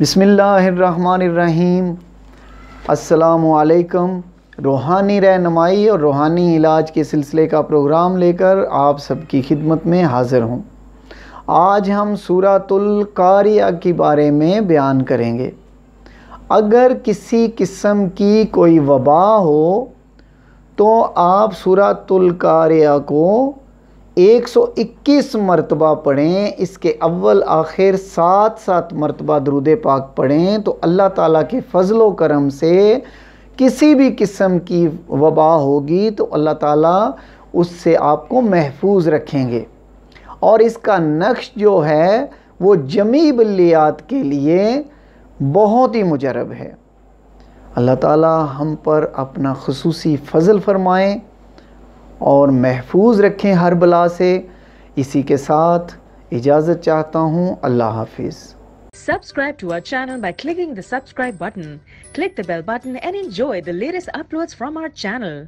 बसमीम् अल्लाम रूहानी रहनमाई और रूहानी इलाज के सिलसिले का प्रोग्राम लेकर आप सबकी खिदमत में हाज़िर हूँ आज हम सूरतुल कारिया के बारे में बयान करेंगे अगर किसी किस्म की कोई वबा हो तो आप सूरतुल कारिया को 121 मरतबा पढ़ें इसके अव्वल आखिर सात सात मरतबा दरुद पाक पढ़ें तो अल्लाह ताला के फ़जलो करम से किसी भी किस्म की वबा होगी तो अल्लाह ताला उससे आपको महफूज रखेंगे और इसका नक्श जो है वो जमी बल्लियात के लिए बहुत ही मुजरब है अल्लाह ताला हम पर अपना खसूसी फ़ज़ल फ़रमाएँ और महफूज रखें हर बला से इसी के साथ इजाजत चाहता हूँ अल्लाह हाफिज subscribe to our channel by clicking the subscribe button click the bell button and enjoy the latest upload from our channel